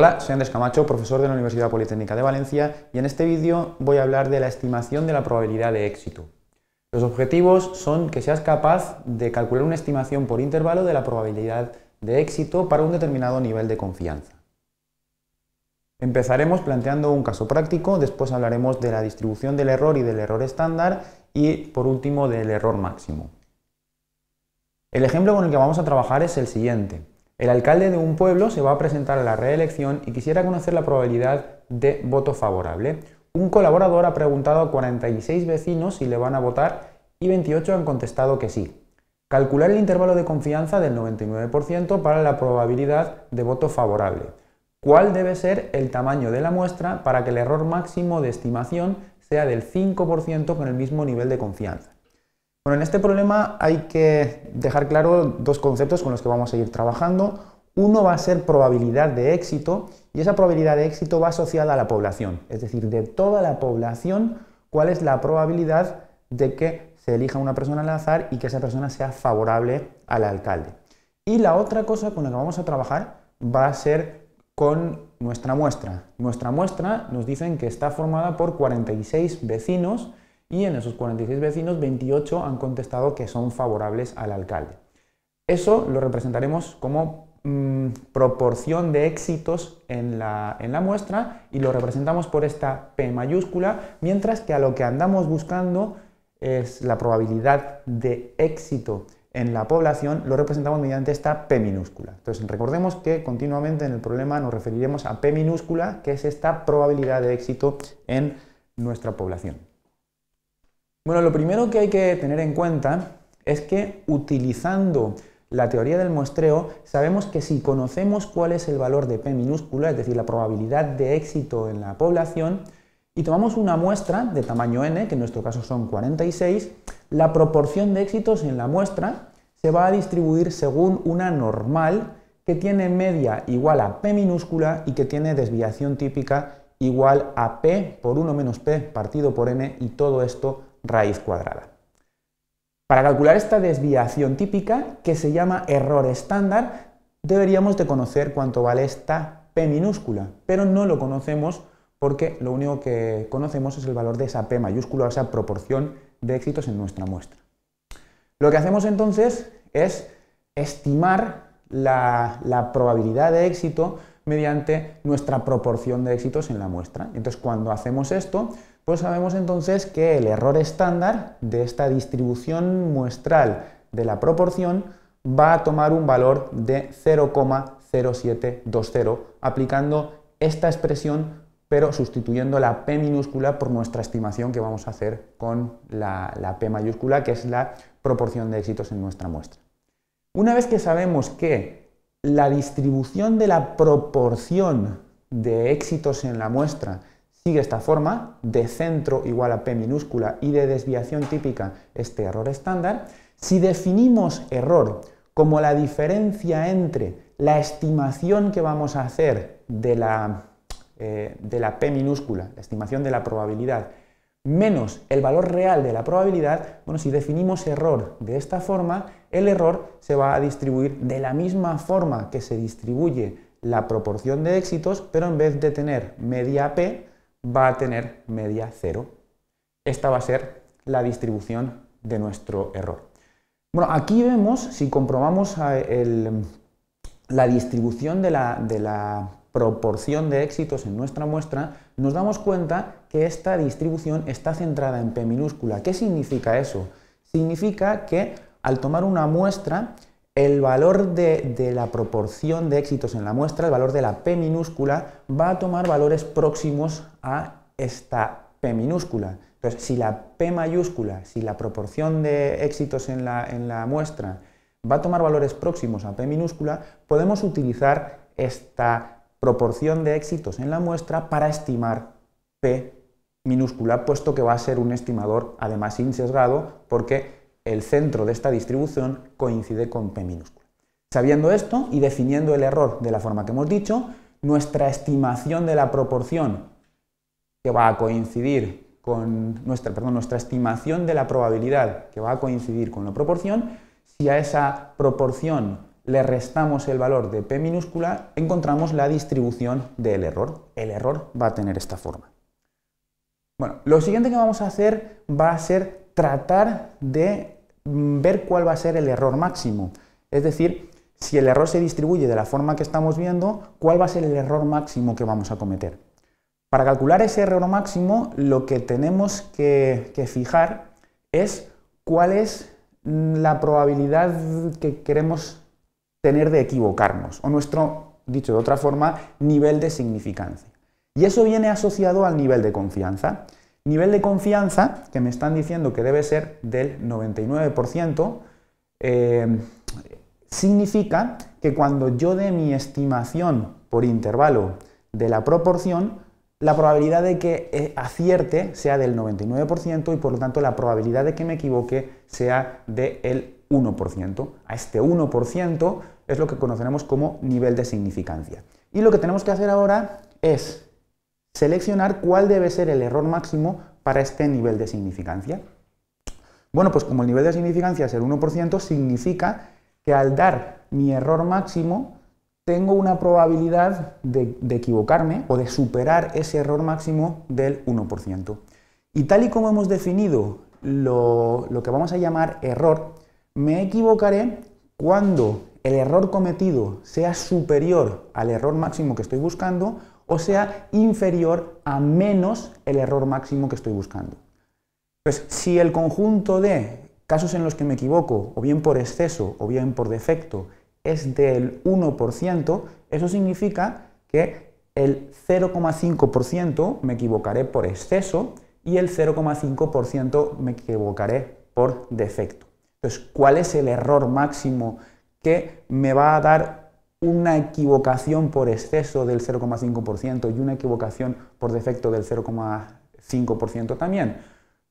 Hola, soy Andrés Camacho, profesor de la Universidad Politécnica de Valencia y en este vídeo voy a hablar de la estimación de la probabilidad de éxito. Los objetivos son que seas capaz de calcular una estimación por intervalo de la probabilidad de éxito para un determinado nivel de confianza. Empezaremos planteando un caso práctico, después hablaremos de la distribución del error y del error estándar y por último del error máximo. El ejemplo con el que vamos a trabajar es el siguiente. El alcalde de un pueblo se va a presentar a la reelección y quisiera conocer la probabilidad de voto favorable. Un colaborador ha preguntado a 46 vecinos si le van a votar y 28 han contestado que sí. Calcular el intervalo de confianza del 99% para la probabilidad de voto favorable. ¿Cuál debe ser el tamaño de la muestra para que el error máximo de estimación sea del 5% con el mismo nivel de confianza? Bueno, en este problema hay que dejar claro dos conceptos con los que vamos a ir trabajando. Uno va a ser probabilidad de éxito y esa probabilidad de éxito va asociada a la población, es decir, de toda la población, cuál es la probabilidad de que se elija una persona al azar y que esa persona sea favorable al alcalde. Y la otra cosa con la que vamos a trabajar va a ser con nuestra muestra. Nuestra muestra nos dicen que está formada por 46 vecinos y en esos 46 vecinos 28 han contestado que son favorables al alcalde. Eso lo representaremos como mm, proporción de éxitos en la, en la muestra y lo representamos por esta P mayúscula, mientras que a lo que andamos buscando es la probabilidad de éxito en la población, lo representamos mediante esta P minúscula. Entonces recordemos que continuamente en el problema nos referiremos a P minúscula, que es esta probabilidad de éxito en nuestra población. Bueno, lo primero que hay que tener en cuenta es que utilizando la teoría del muestreo, sabemos que si conocemos cuál es el valor de P minúscula, es decir, la probabilidad de éxito en la población, y tomamos una muestra de tamaño n, que en nuestro caso son 46, la proporción de éxitos en la muestra se va a distribuir según una normal que tiene media igual a P minúscula y que tiene desviación típica igual a P por 1 menos P partido por n y todo esto raíz cuadrada. Para calcular esta desviación típica, que se llama error estándar, deberíamos de conocer cuánto vale esta p minúscula, pero no lo conocemos porque lo único que conocemos es el valor de esa p mayúscula, esa proporción de éxitos en nuestra muestra. Lo que hacemos entonces es estimar la, la probabilidad de éxito mediante nuestra proporción de éxitos en la muestra. Entonces, cuando hacemos esto, pues sabemos entonces que el error estándar de esta distribución muestral de la proporción va a tomar un valor de 0,0720 aplicando esta expresión pero sustituyendo la P minúscula por nuestra estimación que vamos a hacer con la, la P mayúscula, que es la proporción de éxitos en nuestra muestra. Una vez que sabemos que la distribución de la proporción de éxitos en la muestra sigue esta forma, de centro igual a P minúscula y de desviación típica este error estándar. Si definimos error como la diferencia entre la estimación que vamos a hacer de la, eh, de la P minúscula, la estimación de la probabilidad, menos el valor real de la probabilidad, bueno, si definimos error de esta forma, el error se va a distribuir de la misma forma que se distribuye la proporción de éxitos, pero en vez de tener media P, va a tener media cero. Esta va a ser la distribución de nuestro error. Bueno, aquí vemos, si comprobamos eh, la distribución de la proporción de éxitos en nuestra muestra, nos damos cuenta que esta distribución está centrada en P minúscula. ¿Qué significa eso? Significa que al tomar una muestra, el valor de, la proporción de éxitos en la muestra, el valor de la P minúscula, va a tomar valores próximos a esta P minúscula. Entonces, si la P mayúscula, si la proporción de éxitos en la, en la muestra va a tomar valores próximos a P minúscula, podemos utilizar esta proporción de éxitos en la muestra para estimar P minúscula, puesto que va a ser un estimador además insesgado, porque el centro de esta distribución coincide con P minúscula. Sabiendo esto y definiendo el error de la forma que hemos dicho, nuestra estimación de la proporción que va a coincidir con nuestra, perdón, nuestra estimación de la probabilidad que va a coincidir con la proporción, si a esa proporción le restamos el valor de p minúscula, encontramos la distribución del error. El error va a tener esta forma. Bueno, lo siguiente que vamos a hacer va a ser tratar de Mm, ver cuál va a ser el error máximo. Es decir, si el error se distribuye de la forma que estamos viendo, cuál va a ser el error máximo que vamos a cometer. Para calcular ese error máximo, lo que tenemos que, fijar es cuál es mm, la probabilidad que queremos tener de equivocarnos, o nuestro, dicho de otra forma, nivel de significancia. Y eso viene asociado al nivel de confianza. Nivel de confianza, que me están diciendo que debe ser del 99%, eh, significa que cuando yo dé mi estimación por intervalo de la proporción, la probabilidad de que eh, acierte sea del 99% y por lo tanto la probabilidad de que me equivoque sea del 1%. A este 1% es lo que conoceremos como nivel de significancia. Y lo que tenemos que hacer ahora es seleccionar cuál debe ser el error máximo para este nivel de significancia. Bueno, pues como el nivel de significancia es el 1%, significa que al dar mi error máximo, tengo una probabilidad de, equivocarme o de superar ese error máximo del 1%. Y tal y como hemos definido lo, lo que vamos a llamar error, me equivocaré cuando el error cometido sea superior al error máximo que estoy buscando o sea inferior a menos el error máximo que estoy buscando. Pues si el conjunto de casos en los que me equivoco, o bien por exceso o bien por defecto, es del 1%, eso significa que el 0,5% me equivocaré por exceso y el 0,5% me equivocaré por defecto. Entonces, ¿cuál es el error máximo que me va a dar una equivocación por exceso del 0,5% y una equivocación por defecto del 0,5% también.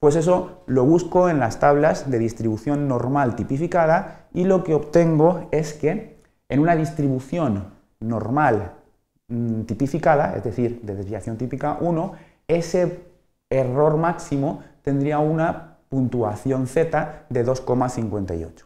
Pues eso lo busco en las tablas de distribución normal tipificada y lo que obtengo es que en una distribución normal mm, tipificada, es decir, de desviación típica 1, ese error máximo tendría una puntuación z de 2,58.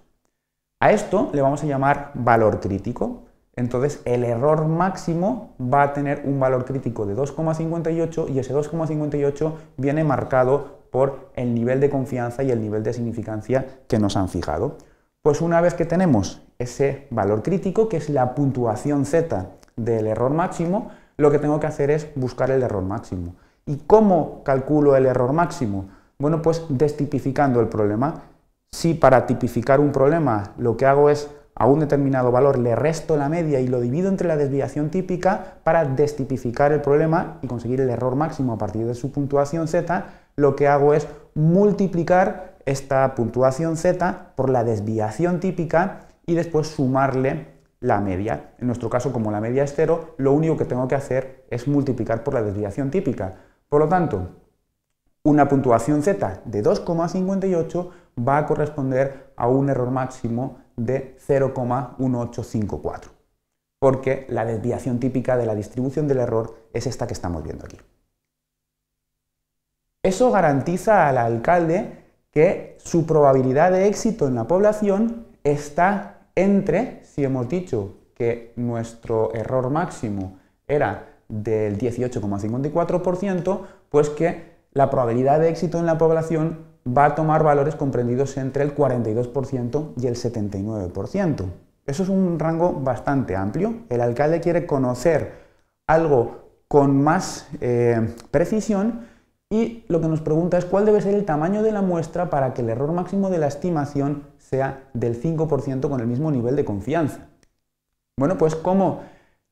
A esto le vamos a llamar valor crítico entonces el error máximo va a tener un valor crítico de 2,58 y ese 2,58 viene marcado por el nivel de confianza y el nivel de significancia que nos han fijado. Pues una vez que tenemos ese valor crítico, que es la puntuación z del error máximo, lo que tengo que hacer es buscar el error máximo. ¿Y cómo calculo el error máximo? Bueno, pues destipificando el problema. Si para tipificar un problema lo que hago es a un determinado valor le resto la media y lo divido entre la desviación típica para destipificar el problema y conseguir el error máximo a partir de su puntuación z, lo que hago es multiplicar esta puntuación z por la desviación típica y después sumarle la media. En nuestro caso, como la media es cero, lo único que tengo que hacer es multiplicar por la desviación típica. Por lo tanto, una puntuación z de 2,58 va a corresponder a un error máximo de 0,1854, porque la desviación típica de la distribución del error es esta que estamos viendo aquí. Eso garantiza al alcalde que su probabilidad de éxito en la población está entre, si hemos dicho que nuestro error máximo era del 18,54%, pues que la probabilidad de éxito en la población va a tomar valores comprendidos entre el 42% y el 79%. Eso es un rango bastante amplio. El alcalde quiere conocer algo con más eh, precisión y lo que nos pregunta es cuál debe ser el tamaño de la muestra para que el error máximo de la estimación sea del 5% con el mismo nivel de confianza. Bueno, pues ¿cómo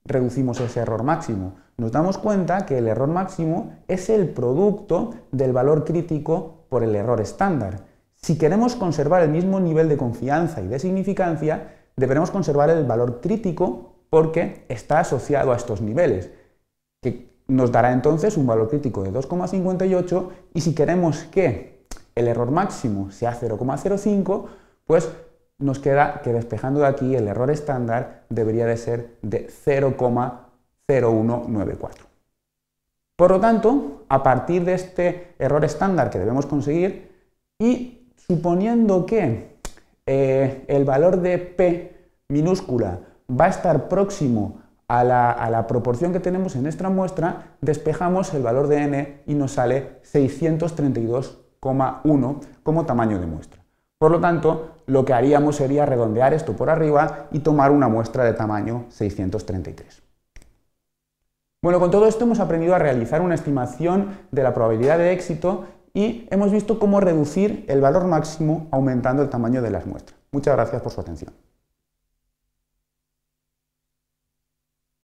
reducimos ese error máximo? nos damos cuenta que el error máximo es el producto del valor crítico por el error estándar. Si queremos conservar el mismo nivel de confianza y de significancia, deberemos conservar el valor crítico porque está asociado a estos niveles, que nos dará entonces un valor crítico de 2,58 y si queremos que el error máximo sea 0,05, pues nos queda que despejando de aquí el error estándar debería de ser de 0,05. 0194. Por lo tanto, a partir de este error estándar que debemos conseguir y suponiendo que eh, el valor de P minúscula va a estar próximo a la, a la, proporción que tenemos en nuestra muestra, despejamos el valor de n y nos sale 632,1 como tamaño de muestra. Por lo tanto, lo que haríamos sería redondear esto por arriba y tomar una muestra de tamaño 633. Bueno, con todo esto hemos aprendido a realizar una estimación de la probabilidad de éxito y hemos visto cómo reducir el valor máximo aumentando el tamaño de las muestras. Muchas gracias por su atención.